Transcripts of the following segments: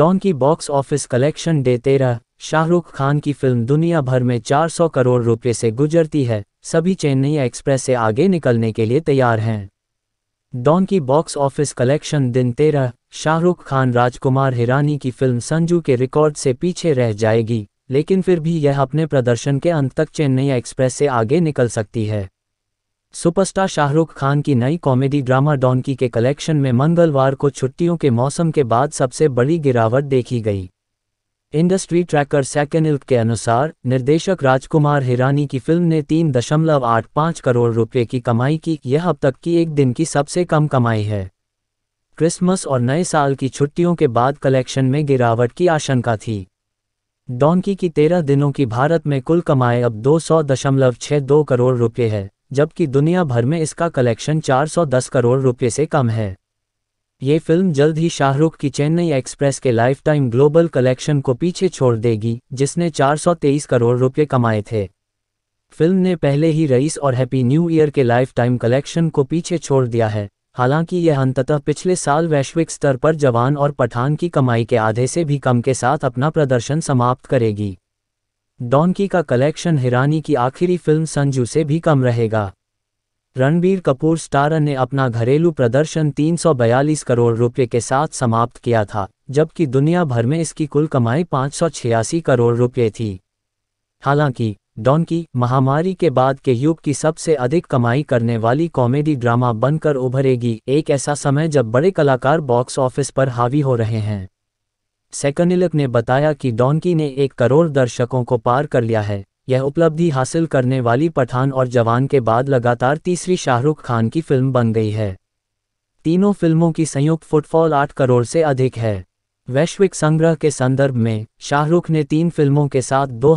don की box office collection day तेरह शाहरुख खान की फिल्म दुनिया भर में 400 करोड़ रुपए से गुजरती है सभी चेन्नई एक्सप्रेस से आगे निकलने के लिए तैयार हैं डॉन की बॉक्स ऑफिस कलेक्शन दिन तेरह शाहरुख खान राजकुमार हिरानी की फिल्म संजू के रिकॉर्ड से पीछे रह जाएगी लेकिन फिर भी यह अपने प्रदर्शन के अंत तक चेन्नई एक्सप्रेस से आगे निकल सकती है सुपरस्टार शाहरुख खान की नई कॉमेडी ड्रामा डॉनकी के कलेक्शन में मंगलवार को छुट्टियों के मौसम के बाद सबसे बड़ी गिरावट देखी गई इंडस्ट्री ट्रैकर सेकेनिल्क के अनुसार निर्देशक राजकुमार हिरानी की फिल्म ने तीन दशमलव आठ पाँच करोड़ रुपए की कमाई की यह अब तक की एक दिन की सबसे कम कमाई है क्रिसमस और नए साल की छुट्टियों के बाद कलेक्शन में गिरावट की आशंका थी डॉनकी की तेरह दिनों की भारत में कुल कमाई अब दो सौ दशमलव छः दो करोड़ रुपये है जबकि दुनिया भर में इसका कलेक्शन 410 करोड़ रुपए से कम है ये फिल्म जल्द ही शाहरुख की चेन्नई एक्सप्रेस के लाइफ टाइम ग्लोबल कलेक्शन को पीछे छोड़ देगी जिसने 423 करोड़ रुपये कमाए थे फिल्म ने पहले ही रईस और हैप्पी न्यू ईयर के लाइफ टाइम कलेक्शन को पीछे छोड़ दिया है हालांकि यह अंततः पिछले साल वैश्विक स्तर पर जवान और पठान की कमाई के आधे से भी कम के साथ अपना प्रदर्शन समाप्त करेगी डॉनकी का कलेक्शन हिरानी की आखिरी फिल्म संजू से भी कम रहेगा रणबीर कपूर स्टारन ने अपना घरेलू प्रदर्शन 342 करोड़ रुपए के साथ समाप्त किया था जबकि दुनिया भर में इसकी कुल कमाई पाँच करोड़ रुपए थी हालांकि डॉनकी महामारी के बाद के युग की सबसे अधिक कमाई करने वाली कॉमेडी ड्रामा बनकर उभरेगी एक ऐसा समय जब बड़े कलाकार बॉक्स ऑफिस पर हावी हो रहे हैं सेकनिलक ने बताया कि डॉनकी ने एक करोड़ दर्शकों को पार कर लिया है यह उपलब्धि हासिल करने वाली पठान और जवान के बाद लगातार तीसरी शाहरुख खान की फिल्म बन गई है तीनों फिल्मों की संयुक्त फुटफॉल आठ करोड़ से अधिक है वैश्विक संग्रह के संदर्भ में शाहरुख ने तीन फिल्मों के साथ दो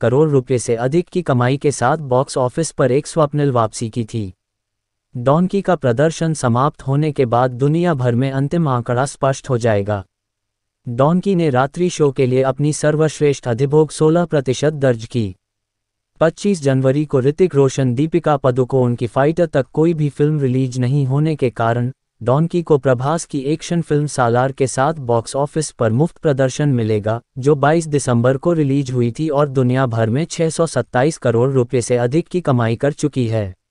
करोड़ रुपये से अधिक की कमाई के साथ बॉक्स ऑफिस पर एक स्वप्निल वापसी की थी डॉनकी का प्रदर्शन समाप्त होने के बाद दुनिया भर में अंतिम आंकड़ा स्पष्ट हो जाएगा डॉन्की ने रात्रि शो के लिए अपनी सर्वश्रेष्ठ अधिभोग 16 प्रतिशत दर्ज की 25 जनवरी को ऋतिक रोशन दीपिका पदुकोण की फाइटर तक कोई भी फिल्म रिलीज नहीं होने के कारण डॉन्की को प्रभास की एक्शन फिल्म सालार के साथ बॉक्स ऑफिस पर मुफ्त प्रदर्शन मिलेगा जो 22 दिसंबर को रिलीज हुई थी और दुनिया भर में 627 करोड़ रुपये से अधिक की कमाई कर चुकी है